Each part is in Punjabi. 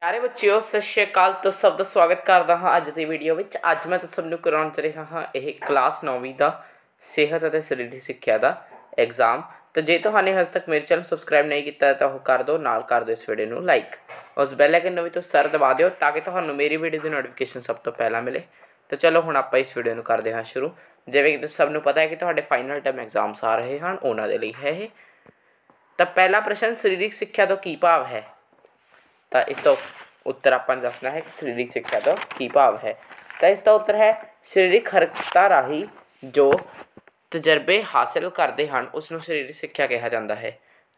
ਪਿਆਰੇ ਬੱਚਿਓ ਸਤਿ ਸ਼੍ਰੀ ਅਕਾਲ ਤੋਂ ਸਭ ਦਾ ਸਵਾਗਤ ਕਰਦਾ ਹਾਂ ਅੱਜ ਦੀ ਵੀਡੀਓ ਵਿੱਚ ਅੱਜ ਮੈਂ ਤੁਹਾਨੂੰ ਨੂੰ ਕਰਾਉਣ ਚ ਰਿਹਾ ਹਾਂ ਇਹ ਕਲਾਸ 9ਵੀਂ ਦਾ ਸਿਹਤ ਅਤੇ ਸਰੀਰਕ ਸਿੱਖਿਆ ਦਾ ਐਗਜ਼ਾਮ ਤਾਂ ਜੇ ਤੁਹਾਨੂੰ ਹਜੇ ਤੱਕ ਮੇਰੇ ਚੈਨਲ ਸਬਸਕ੍ਰਾਈਬ ਨਹੀਂ ਕੀਤਾ ਤਾਂ ਉਹ ਕਰ ਦਿਓ ਨਾਲ ਕਰ ਦਿਓ ਇਸ ਵੀਡੀਓ ਨੂੰ ਲਾਈਕ ਉਸ ਬੈਲ ਆਈਕਨ ਨੂੰ ਵੀ ਤੋਂ ਸਰ ਦਬਾ ਦਿਓ ਤਾਂ ਕਿ ਤੁਹਾਨੂੰ ਮੇਰੀ ਵੀਡੀਓ ਦੀ ਨੋਟੀਫਿਕੇਸ਼ਨ ਸਭ ਤੋਂ ਪਹਿਲਾਂ ਮਿਲੇ ਤਾਂ ਚਲੋ ਹੁਣ ਆਪਾਂ ਇਸ ਵੀਡੀਓ ਨੂੰ ਕਰਦੇ ਹਾਂ ਸ਼ੁਰੂ ਜਿਵੇਂ ਕਿ ਸਭ ਨੂੰ ਪਤਾ ਹੈ ਕਿ ਤੁਹਾਡੇ ਫਾਈਨਲ ਟਰਮ ਐਗਜ਼ਾਮਸ ਆ ਰਹੇ ਹਨ ਉਹਨਾਂ ਦੇ ਲਈ ਹੈ ਇਹ ਤਾਂ ਪਹਿਲਾ ਪ੍ਰਸ਼ਨ ਸਰੀਰਕ ਸਿੱਖਿਆ ਤੋਂ ਕੀ ਭਾਵ ਹੈ ਤਾਂ ਇਸ ਤੋਂ ਉੱਤਰ ਆਪਾਂ ਦੱਸਣਾ ਹੈ ਕਿ ਸਰੀਰਕ ਸਿੱਖਿਆ ਦਾ ਕੀ ਭਾਵ ਹੈ ਤਾਂ ਇਸ ਦਾ ਉੱਤਰ ਹੈ ਸਰੀਰਕ ਹਰਕਤਾਂ ਰਾਹੀਂ ਜੋ ਤਜਰਬੇ ਹਾਸਲ ਕਰਦੇ ਹਨ ਉਸ ਨੂੰ ਸਰੀਰਕ ਸਿੱਖਿਆ ਕਿਹਾ ਜਾਂਦਾ ਹੈ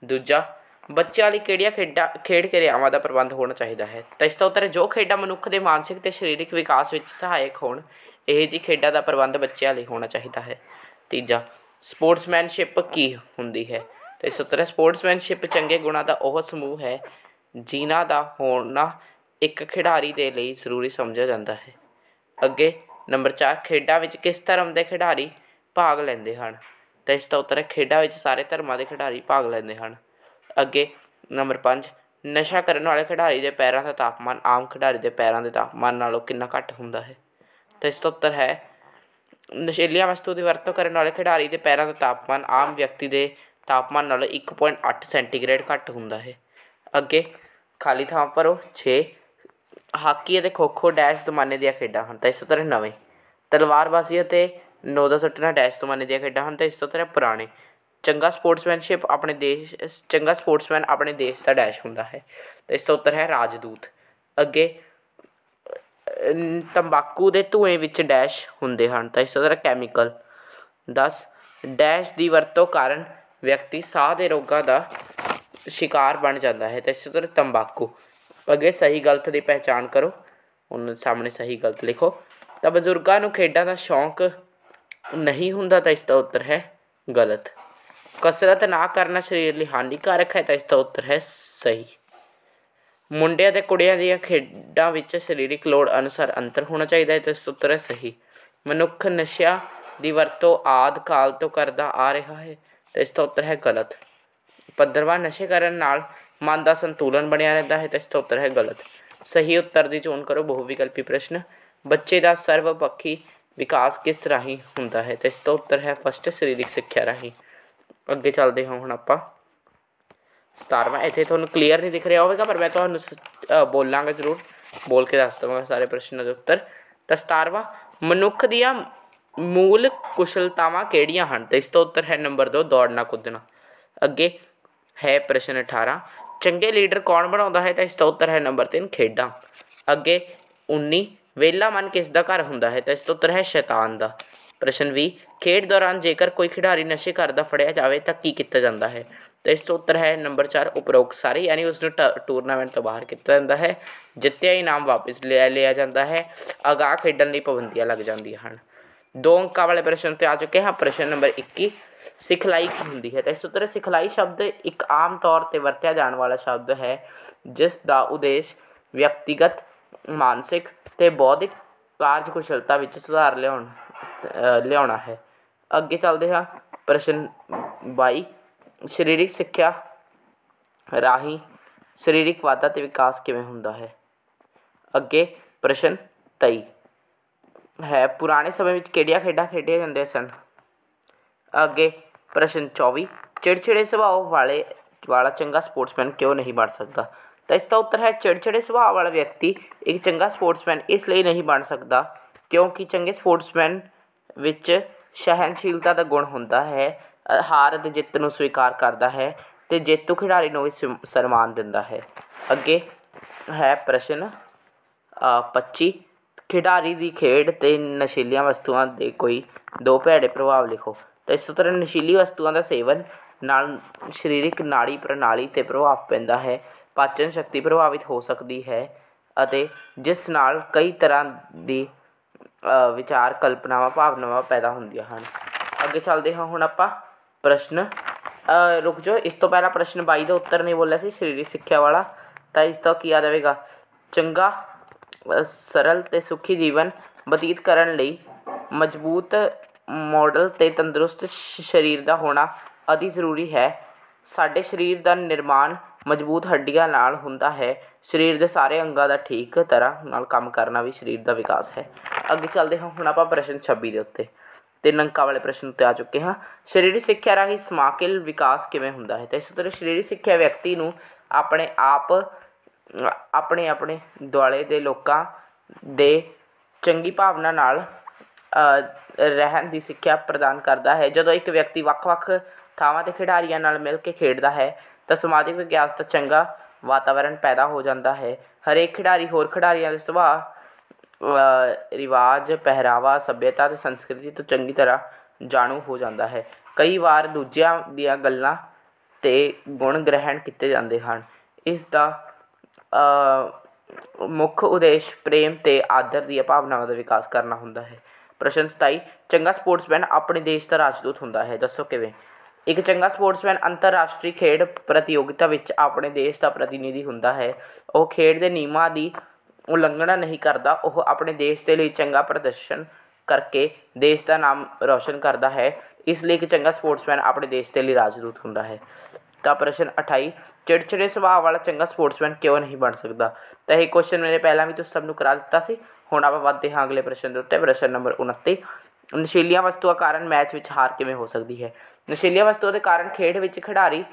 ਦੂਜਾ ਬੱਚਿਆਂ ਲਈ ਕਿਹੜੀਆਂ ਖੇਡਾਂ ਖੇਡ ਕਿਰਿਆਵਾਂ ਦਾ ਪ੍ਰਬੰਧ ਹੋਣਾ ਚਾਹੀਦਾ ਹੈ ਤਾਂ ਇਸ ਦਾ ਉੱਤਰ ਹੈ ਜੋ ਖੇਡਾਂ ਮਨੁੱਖ ਦੇ ਮਾਨਸਿਕ ਤੇ ਸਰੀਰਕ ਵਿਕਾਸ ਵਿੱਚ ਸਹਾਇਕ ਹੋਣ ਇਹ ਜੀ ਖੇਡਾਂ ਦਾ ਪ੍ਰਬੰਧ ਬੱਚਿਆਂ ਲਈ ਹੋਣਾ ਚਾਹੀਦਾ ਹੈ ਤੀਜਾ ਸਪੋਰਟਸਮੈਨਸ਼ਿਪ ਕੀ ਹੁੰਦੀ ਹੈ ਤੇ ਇਸ ਉੱਤਰ ਸਪੋਰਟਸਮੈਨਸ਼ਿਪ ਚੰਗੇ ਗੁਣਾਂ ਦਾ ਉਹ ਸਮੂਹ ਹੈ ਜਿਨ੍ਹਾਂ ਦਾ ਹੋਣਾ ਇੱਕ ਖਿਡਾਰੀ ਦੇ ਲਈ ਜ਼ਰੂਰੀ ਸਮਝਿਆ ਜਾਂਦਾ ਹੈ ਅੱਗੇ ਨੰਬਰ 4 ਖੇਡਾਂ ਵਿੱਚ ਕਿਸ ਧਰਮ ਦੇ ਖਿਡਾਰੀ ਭਾਗ ਲੈਂਦੇ ਹਨ ਤਾਂ ਇਸ ਦਾ ਉੱਤਰ ਹੈ ਖੇਡਾਂ ਵਿੱਚ ਸਾਰੇ ਧਰਮਾਂ ਦੇ ਖਿਡਾਰੀ ਭਾਗ ਲੈਂਦੇ ਹਨ ਅੱਗੇ ਨੰਬਰ 5 ਨਸ਼ਾ ਕਰਨ ਵਾਲੇ ਖਿਡਾਰੀ ਦੇ ਪੈਰਾਂ ਦਾ ਤਾਪਮਾਨ ਆਮ ਖਿਡਾਰੀ ਦੇ ਪੈਰਾਂ ਦੇ ਤਾਪਮਾਨ ਨਾਲੋਂ ਕਿੰਨਾ ਘੱਟ ਹੁੰਦਾ ਹੈ ਤਾਂ ਇਸ ਦਾ ਉੱਤਰ ਹੈ ਨਸ਼ੀਲੀਆਂ ਵਸਤੂ ਦੀ ਵਰਤੋਂ ਕਰਨ ਵਾਲੇ ਖਿਡਾਰੀ ਦੇ ਪੈਰਾਂ ਦਾ ਤਾਪਮਾਨ ਆਮ ਵਿਅਕਤੀ ਦੇ ਤਾਪਮਾਨ ਨਾਲੋਂ 1.8 ਸੈਂਟੀਗ੍ਰੇਡ ਘੱਟ ਹੁੰਦਾ ਹੈ ਅੱਗੇ ਖਾਲੀ ਥਾਂ ਭਰੋ 6 ਹਾਕੀ ਅਤੇ ਖੋਖੋ ਡੈਸ਼ ਜ਼ਮਾਨੇ ਦੀਆਂ ਖੇਡਾਂ ਹਨ ਤਾਂ ਨਵੇਂ ਤਲਵਾਰਬਾਜ਼ੀ ਅਤੇ ਨੋਦਾ ਸੱਟਣਾ ਡੈਸ਼ ਜ਼ਮਾਨੇ ਦੀਆਂ ਖੇਡਾਂ ਹਨ ਤਾਂ ਤਰ੍ਹਾਂ ਪੁਰਾਣੇ ਚੰਗਾ ਸਪੋਰਟਸਮੈਨਸ਼ਿਪ ਆਪਣੇ ਦੇਸ਼ ਚੰਗਾ ਸਪੋਰਟਸਮੈਨ ਆਪਣੇ ਦੇਸ਼ ਦਾ ਡੈਸ਼ ਹੁੰਦਾ ਹੈ ਤਾਂ ਇਸ ਦਾ ਉੱਤਰ ਹੈ ਰਾਜਦੂਤ ਅੱਗੇ ਤੰਬਾਕੂ ਦੇ ਧੂਏ ਵਿੱਚ ਡੈਸ਼ ਹੁੰਦੇ ਹਨ ਤਾਂ ਇਸ ਤਰ੍ਹਾਂ ਕੈਮੀਕਲ 10 ਡੈਸ਼ ਦੀ ਵਰਤੋਂ ਕਾਰਨ ਵਿਅਕਤੀ ਸਾਹ ਦੇ ਰੋਗਾਂ ਦਾ ਸ਼ਿਕਾਰ ਬਣ ਜਾਂਦਾ ਹੈ ਤੇ ਇਸੇ ਤਰ੍ਹਾਂ ਤੰਬਾਕੂ ਅੱਗੇ ਸਹੀ ਗਲਤ ਦੀ ਪਛਾਣ ਕਰੋ ਉਹਨਾਂ ਦੇ ਸਾਹਮਣੇ ਸਹੀ ਗਲਤ ਲਿਖੋ ਤਾਂ ਬਜ਼ੁਰਗਾਂ ਨੂੰ ਖੇਡਾਂ ਦਾ ਸ਼ੌਂਕ ਨਹੀਂ ਹੁੰਦਾ ਤਾਂ ਇਸ ਦਾ ਉੱਤਰ ਹੈ ਗਲਤ ਕਸਰਤ ਨਾ ਕਰਨਾ ਸਰੀਰ ਲਈ ਹਾਨੀਕਾਰਕ ਹੈ ਤਾਂ ਇਸ ਦਾ ਉੱਤਰ ਹੈ ਸਹੀ ਮੁੰਡਿਆਂ ਤੇ ਕੁੜੀਆਂ ਦੀਆਂ ਖੇਡਾਂ ਵਿੱਚ ਸਰੀਰਕ ਲੋੜ ਅਨੁਸਾਰ ਅੰਤਰ ਹੋਣਾ ਚਾਹੀਦਾ ਹੈ ਤਾਂ ਇਸ ਉੱਤਰ ਹੈ ਸਹੀ ਮਨੁੱਖ ਨਸ਼ਿਆ ਦੀ ਵਰਤੋਂ ਆਦ ਕਾਲ ਤੋਂ ਕਰਦਾ ਆ ਰਿਹਾ ਹੈ ਤਾਂ ਇਸ ਦਾ ਉੱਤਰ ਹੈ ਗਲਤ ਪੱਧਰਵਾ ਨਸ਼ੇ ਕਰਨ ਨਾਲ ਮਨ ਦਾ ਸੰਤੁਲਨ ਬਣਿਆ ਰਹਿੰਦਾ ਹੈ ਤਾਂ ਇਸ ਦਾ ਉੱਤਰ ਹੈ ਗਲਤ ਸਹੀ ਉੱਤਰ ਦੀ ਚੋਣ ਕਰੋ ਬਹੁ ਵਿਕਲਪੀ ਪ੍ਰਸ਼ਨ ਬੱਚੇ ਦਾ ਸਰਵਪੱਖੀ ਵਿਕਾਸ ਕਿਸ ਰਾਹੀਂ ਹੁੰਦਾ ਹੈ ਤਾਂ ਇਸ ਦਾ ਉੱਤਰ ਹੈ ਫਸਟ ਸਰੀਰਕ ਸਿੱਖਿਆ ਰਾਹੀਂ ਅੱਗੇ ਚੱਲਦੇ ਹਾਂ ਹੁਣ ਆਪਾਂ 17ਵਾਂ ਇੱਥੇ ਤੁਹਾਨੂੰ ਕਲੀਅਰ ਨਹੀਂ ਦਿਖ ਰਿਹਾ ਹੋਵੇਗਾ ਪਰ ਮੈਂ ਤੁਹਾਨੂੰ ਬੋਲਾਂਗਾ ਜ਼ਰੂਰ ਬੋਲ ਕੇ ਦੱਸ ਦਵਾਂਗਾ ਸਾਰੇ ਪ੍ਰਸ਼ਨਾਂ ਦੇ ਉੱਤਰ ਤਾਂ 17ਵਾਂ ਮਨੁੱਖ ਦੀਆਂ ਮੂਲ ਕੁਸ਼ਲਤਾਵਾਂ ਕਿਹੜੀਆਂ ਹਨ ਤਾਂ ਇਸ ਦਾ ਉੱਤਰ ਹੈ ਨੰਬਰ 2 ਦੌੜਨਾ ਕੁੱਦਣਾ ਅੱਗੇ ਹੈ ਪ੍ਰਸ਼ਨ 18 ਚੰਗੇ ਲੀਡਰ ਕੌਣ ਬਣਾਉਂਦਾ ਹੈ ਤਾਂ ਇਸ ਦਾ ਉੱਤਰ ਹੈ ਨੰਬਰ 3 ਖੇਡਾਂ ਅੱਗੇ 19 ਵੇਲਾ ਮਨ ਕਿਸ ਦਾ ਘਰ ਹੁੰਦਾ ਹੈ ਤਾਂ ਇਸ ਦਾ ਉੱਤਰ ਹੈ ਸ਼ੈਤਾਨ ਦਾ ਪ੍ਰਸ਼ਨ 20 ਖੇਡ ਦੌਰਾਨ ਜੇਕਰ ਕੋਈ ਖਿਡਾਰੀ ਨਸ਼ੇ ਕਰਦਾ ਫੜਿਆ ਜਾਵੇ ਤਾਂ ਕੀ ਕੀਤਾ ਜਾਂਦਾ ਹੈ ਤਾਂ ਇਸ ਦਾ ਉੱਤਰ ਹੈ ਨੰਬਰ 4 ਉਪਰੋਕਤ ਸਾਰੇ ਯਾਨੀ ਉਸ ਨੂੰ ਟੂਰਨਾਮੈਂਟ ਤੋਂ ਬਾਹਰ ਕੀਤਾ ਜਾਂਦਾ ਹੈ ਜਿੱਤਿਆ ਇਨਾਮ ਵਾਪਸ ਲੈ ਲਿਆ ਜਾਂਦਾ ਹੈ ਅਗਾਹ ਖੇਡਣ ਲਈ ਪਾਬੰਦੀਆਂ ਲੱਗ ਜਾਂਦੀਆਂ ਹਨ ਦੋ ਅੰਕਾਂ ਵਾਲੇ ਪ੍ਰਸ਼ਨ ਤੇ ਆ ਚੁੱਕੇ ਹਾਂ ਪ੍ਰਸ਼ਨ ਨੰਬਰ 21 ਸਿਖਲਾਈ ਕੀ ਹੁੰਦੀ ਹੈ ਤਾਂ ਇਸ ਤਰ੍ਹਾਂ ਸਿਖਲਾਈ ਸ਼ਬਦ ਇੱਕ ਆਮ ਤੌਰ ਤੇ ਵਰਤਿਆ ਜਾਣ ਵਾਲਾ ਸ਼ਬਦ ਹੈ ਜਿਸ ਦਾ ਉਦੇਸ਼ ਵਿਅਕਤੀਗਤ ਮਾਨਸਿਕ ਤੇ ਬੌਧਿਕ ਕਾਰਜਕੁਸ਼ਲਤਾ ਵਿੱਚ ਸੁਧਾਰ ਲਿਆਉਣ ਲਿਆਉਣਾ ਹੈ ਅੱਗੇ ਚੱਲਦੇ ਹਾਂ ਪ੍ਰਸ਼ਨ 22 ਸਰੀਰਕ ਸਿੱਖਿਆ ਰਾਹੀਂ ਸਰੀਰਕ ਵਾਧਾ ਤੇ ਵਿਕਾਸ ਕਿਵੇਂ ਹੁੰਦਾ ਹੈ ਅੱਗੇ ਪ੍ਰਸ਼ਨ 23 ਹੈ ਪੁਰਾਣੇ ਸਮੇਂ ਵਿੱਚ ਕਿਹੜੀਆਂ ਖੇਡਾਂ ਖੇਡੀਆਂ ਜਾਂਦੀਆਂ ਸਨ ਅੱਗੇ ਪ੍ਰਸ਼ਨ 24 ਚਿੜਚਿੜੇ ਸੁਭਾਅ ਵਾਲੇ ਵਾਲਾ ਚੰਗਾ ਸਪੋਰਟਸਮੈਨ ਕਿਉਂ ਨਹੀਂ ਬਣ ਸਕਦਾ ਤਾਂ ਇਸ ਦਾ ਉੱਤਰ ਹੈ ਚਿੜਚਿੜੇ ਸੁਭਾਅ ਵਾਲਾ ਵਿਅਕਤੀ ਇੱਕ ਚੰਗਾ ਸਪੋਰਟਸਮੈਨ ਇਸ ਲਈ ਨਹੀਂ ਬਣ ਸਕਦਾ ਕਿਉਂਕਿ ਚੰਗੇ ਸਪੋਰਟਸਮੈਨ ਵਿੱਚ ਸਹਿਨਸ਼ੀਲਤਾ ਦਾ ਗੁਣ ਹੁੰਦਾ ਹੈ ਹਾਰ ਅਤੇ ਜਿੱਤ ਨੂੰ ਸਵੀਕਾਰ ਕਰਦਾ ਹੈ ਤੇ ਜੇਤੂ ਖਿਡਾਰੀ ਨੂੰ ਵੀ ਸਨਮਾਨ ਦਿੰਦਾ ਹੈ ਅੱਗੇ ਹੈ ਪ੍ਰਸ਼ਨ 25 ਖਿਡਾਰੀ ਦੀ ਖੇਡ ਤੇ ਨਸ਼ੀਲੀਆਂ ਵਸਤੂਆਂ ਦੇ ਕੋਈ ਦੋ ਭੈੜੇ ਪ੍ਰਭਾਵ ਲਿਖੋ ਤਾਂ ਇਸ ਤਰ੍ਹਾਂ ਨਸ਼ੀਲੀ ਵਸਤੂਆਂ ਦਾ ਸੇਵਨ ਨਾਲ ਸਰੀਰਕ ਨਾੜੀ ਪ੍ਰਣਾਲੀ 'ਤੇ ਪ੍ਰਭਾਵ ਪੈਂਦਾ ਹੈ ਪਾਚਨ ਸ਼ਕਤੀ ਪ੍ਰਭਾਵਿਤ ਹੋ ਸਕਦੀ ਹੈ ਅਤੇ ਜਿਸ ਨਾਲ ਕਈ ਤਰ੍ਹਾਂ ਦੀ ਵਿਚਾਰ ਕਲਪਨਾਵਾਂ ਭਾਵਨਾਵਾਂ ਪੈਦਾ ਹੁੰਦੀਆਂ ਹਨ ਅੱਗੇ ਚੱਲਦੇ ਹਾਂ ਹੁਣ ਆਪਾਂ ਪ੍ਰਸ਼ਨ ਰੁਕ ਜਾਓ ਇਸ ਤੋਂ ਪਹਿਲਾਂ ਪ੍ਰਸ਼ਨ 22 ਦਾ ਉੱਤਰ ਨਹੀਂ ਬੋਲਿਆ ਸੀ ਸਰੀਰਕ ਸਿੱਖਿਆ ਵਾਲਾ ਤਾਂ ਇਸ ਤੋਂ ਕੀ ਆ ਜਾਵੇਗਾ ਚੰਗਾ ਸਰਲ ਤੇ ਸੁਖੀ ਜੀਵਨ ਬਤੀਤ ਕਰਨ ਲਈ ਮਜ਼ਬੂਤ ਮੋਡਲ ਤੇ ਤੰਦਰੁਸਤ ਸਰੀਰ ਦਾ ਹੋਣਾ ਅਤਿ ਜ਼ਰੂਰੀ ਹੈ ਸਾਡੇ ਸਰੀਰ ਦਾ ਨਿਰਮਾਣ ਮਜ਼ਬੂਤ ਹੱਡੀਆਂ ਨਾਲ ਹੁੰਦਾ ਹੈ ਸਰੀਰ ਦੇ ਸਾਰੇ ਅੰਗਾਂ ਦਾ ਠੀਕ ਤਰ੍ਹਾਂ ਨਾਲ ਕੰਮ ਕਰਨਾ ਵੀ ਸਰੀਰ ਦਾ ਵਿਕਾਸ ਹੈ ਅੱਗੇ ਚੱਲਦੇ ਹਾਂ ਹੁਣ ਆਪਾਂ ਪ੍ਰਸ਼ਨ 26 ਦੇ ਉੱਤੇ ਤਿੰਨ ਅੰਕਾਂ ਵਾਲੇ ਪ੍ਰਸ਼ਨ ਉੱਤੇ ਆ ਚੁੱਕੇ ਹਾਂ ਸਰੀਰਕ ਸਿੱਖਿਆ ਰਾਹੀਂ ਸਮਾਕਿਲ ਵਿਕਾਸ ਕਿਵੇਂ ਹੁੰਦਾ ਹੈ ਤਾਂ ਇਸ ਤਰ੍ਹਾਂ ਸਰੀਰਕ ਸਿੱਖਿਆ ਵਿਅਕਤੀ ਨੂੰ ਆਪਣੇ ਆਪ ਆਪਣੇ ਆਪਣੇ ਦੁਆਲੇ ਦੇ ਲੋਕਾਂ ਦੇ ਚੰਗੀ ਭਾਵਨਾ ਨਾਲ ਰਹਿਣ ਦੀ ਸਿੱਖਿਆ ਪ੍ਰਦਾਨ ਕਰਦਾ ਹੈ ਜਦੋਂ ਇੱਕ ਵਿਅਕਤੀ ਵੱਖ-ਵੱਖ ਥਾਵਾਂ 'ਤੇ ਖਿਡਾਰੀਆਂ ਨਾਲ ਮਿਲ ਕੇ ਖੇਡਦਾ ਹੈ ਤਾਂ ਸਮਾਜਿਕ ਵਿਗਿਆਸ ਦਾ ਚੰਗਾ ਵਾਤਾਵਰਣ ਪੈਦਾ ਹੋ ਜਾਂਦਾ ਹੈ ਹਰੇਕ ਖਿਡਾਰੀ ਹੋਰ ਖਿਡਾਰੀਆਂ ਦੇ ਸੁਭਾਅ ਰਿਵਾਜ ਪਹਿਰਾਵਾ ਸੱਭਿਅਤਾ ਤੇ ਸੰਸਕ੍ਰਿਤੀ ਤੋਂ ਚੰਗੀ ਤਰ੍ਹਾਂ ਜਾਣੂ ਹੋ ਜਾਂਦਾ ਹੈ ਕਈ ਵਾਰ ਦੂਜਿਆਂ ਦੀਆਂ ਗੱਲਾਂ ਤੇ ਗੁਣ ਗ੍ਰਹਿਣ ਕੀਤੇ ਜਾਂਦੇ ਹਨ ਇਸ ਦਾ ਮੁੱਖ ਉਦੇਸ਼ ਪ੍ਰੇਮ ਤੇ ਆਦਰ ਦੀ ਭਾਵਨਾ ਦਾ ਵਿਕਾਸ ਕਰਨਾ ਹੁੰਦਾ ਹੈ ਪ੍ਰਸ਼ਨ 27 ਚੰਗਾ ਸਪੋਰਟਸਮੈਨ ਆਪਣੇ ਦੇਸ਼ ਦਾ ਰਾਜਦੂਤ ਹੁੰਦਾ ਹੈ ਦੱਸੋ ਕਿਵੇਂ ਇੱਕ ਚੰਗਾ ਸਪੋਰਟਸਮੈਨ ਅੰਤਰਰਾਸ਼ਟਰੀ ਖੇਡ ਪ੍ਰਤੀਯੋਗਿਤਾ ਵਿੱਚ ਆਪਣੇ ਦੇਸ਼ ਦਾ ਪ੍ਰਤੀਨਿਧੀ ਹੁੰਦਾ ਹੈ ਉਹ ਖੇਡ ਦੇ ਨਿਯਮਾਂ ਦੀ ਉਲੰਘਣਾ ਨਹੀਂ ਕਰਦਾ ਉਹ ਆਪਣੇ ਦੇਸ਼ ਦੇ ਲਈ ਚੰਗਾ ਪ੍ਰਦਰਸ਼ਨ ਕਰਕੇ ਦੇਸ਼ ਦਾ ਨਾਮ ਰੌਸ਼ਨ ਕਰਦਾ ਹੈ ਇਸ ਲਈ ਇੱਕ ਚੰਗਾ ਸਪੋਰਟਸਮੈਨ ਆਪਣੇ ਦੇਸ਼ ਦੇ ਲਈ ਰਾਜਦੂਤ ਹੁੰਦਾ ਹੈ ਤਾਂ ਪ੍ਰਸ਼ਨ 28 ਚਿੜਚਿੜੇ ਸੁਭਾਅ ਵਾਲਾ ਚੰਗਾ ਸਪੋਰਟਸਮੈਨ ਕਿਉਂ ਨਹੀਂ ਬਣ ਸਕਦਾ ਤਾਂ ਇਹ ਕੁਐਸਚਨ ਮੇਰੇ ਪਹਿਲਾਂ ਵੀ ਤੁਸੀਂ ਸਭ ਨੂੰ ਕਰਾ ਦਿੱਤਾ ਸੀ ਹੁਣ ਆਪਾਂ ਵੱਧਦੇ ਹਾਂ ਅਗਲੇ ਪ੍ਰਸ਼ਨ ਦੇ ਉੱਤੇ ਪ੍ਰਸ਼ਨ ਨੰਬਰ 29 ਨਸ਼ੀਲੀਆਂ ਵਸਤੂਆਂ ਕਾਰਨ ਮੈਚ ਵਿੱਚ ਹਾਰ ਕਿਵੇਂ ਹੋ ਸਕਦੀ ਹੈ ਨਸ਼ੀਲੀਆਂ ਵਸਤੂਆਂ ਦੇ ਕਾਰਨ ਖੇਡ ਵਿੱਚ ਖਿਡਾਰੀ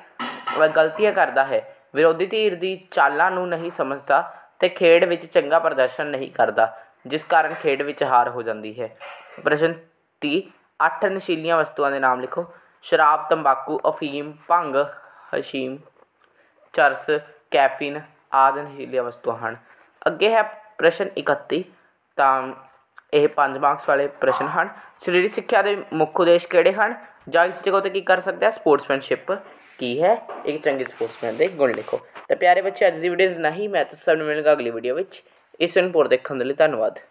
ਗਲਤੀਆਂ ਕਰਦਾ ਹੈ ਵਿਰੋਧੀ ਧਿਰ ਦੀ ਚਾਲਾਂ ਨੂੰ ਨਹੀਂ ਸਮਝਦਾ ਤੇ ਖੇਡ ਵਿੱਚ ਚੰਗਾ ਪ੍ਰਦਰਸ਼ਨ ਨਹੀਂ ਕਰਦਾ ਜਿਸ ਕਾਰਨ ਖੇਡ ਵਿੱਚ ਹਾਰ ਹੋ ਜਾਂਦੀ ਹੈ ਪ੍ਰਸ਼ਨ 30 ਅੱਠ ਨਸ਼ੀਲੀਆਂ ਵਸਤੂਆਂ ਦੇ ਨਾਮ ਲਿਖੋ ਸ਼ਰਾਬ ਤੰਬਾਕੂ ਅਫੀਮ ਭੰਗ ਹਸ਼ੀਮ ਚਰਸ ਕੈਫੀਨ ਆਦਿ ਨਸ਼ੀਲੀਆਂ ਵਸਤੂਆਂ ਹਨ ਅੱਗੇ ਹੈ ਪ੍ਰਸ਼ਨ 31 ਤਾਂ ਇਹ ਪੰਜ ਮਾਰਕਸ ਵਾਲੇ ਪ੍ਰਸ਼ਨ ਹਨ ਸਰੀਰਕ ਸਿੱਖਿਆ ਦੇ ਮੁੱਖ ਉਦੇਸ਼ ਕਿਹੜੇ ਹਨ ਜਾਂ ਇਸ ਜਗ੍ਹਾ ਤੇ ਕੀ ਕਰ ਸਕਦੇ ਆ ਸਪੋਰਟਸਮੈਨਸ਼ਿਪ ਕੀ ਹੈ ਇੱਕ ਚੰਗੇ ਸਪੋਰਟਸਮੈਨ ਦੇ ਗੁਣ ਲਿਖੋ ਤਾਂ ਪਿਆਰੇ ਬੱਚੇ ਅੱਜ ਦੀ ਵੀਡੀਓ ਨਹੀਂ ਮੈਂ ਤੁਹਾਨੂੰ ਸਭ ਨੂੰ ਮਿਲਾਂਗਾ ਅਗਲੀ ਵੀਡੀਓ ਵਿੱਚ ਇਸ ਨੂੰ ਪੂਰ ਦੇਖਣ ਦੇ ਲਈ ਧੰਨਵਾਦ